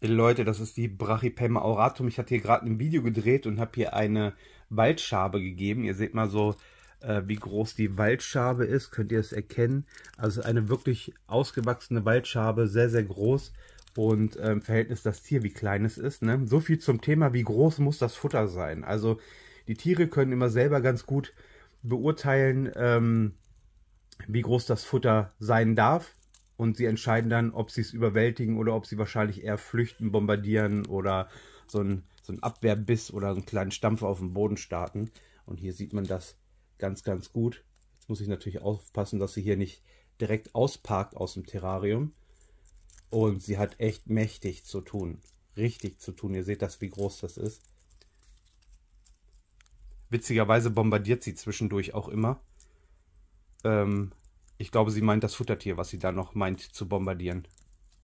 Äh, Leute, das ist die Brachypema auratum. Ich hatte hier gerade ein Video gedreht und habe hier eine Waldschabe gegeben. Ihr seht mal so, äh, wie groß die Waldschabe ist. Könnt ihr es erkennen? Also eine wirklich ausgewachsene Waldschabe, sehr, sehr groß. Und äh, im Verhältnis das Tier, wie klein es ist. Ne? So viel zum Thema, wie groß muss das Futter sein? Also die Tiere können immer selber ganz gut beurteilen, ähm, wie groß das Futter sein darf und sie entscheiden dann, ob sie es überwältigen oder ob sie wahrscheinlich eher flüchten, bombardieren oder so einen, so einen Abwehrbiss oder einen kleinen Stampf auf den Boden starten. Und hier sieht man das ganz, ganz gut. Jetzt muss ich natürlich aufpassen, dass sie hier nicht direkt ausparkt aus dem Terrarium. Und sie hat echt mächtig zu tun. Richtig zu tun. Ihr seht das, wie groß das ist. Witzigerweise bombardiert sie zwischendurch auch immer. Ähm, ich glaube, sie meint das Futtertier, was sie da noch meint zu bombardieren.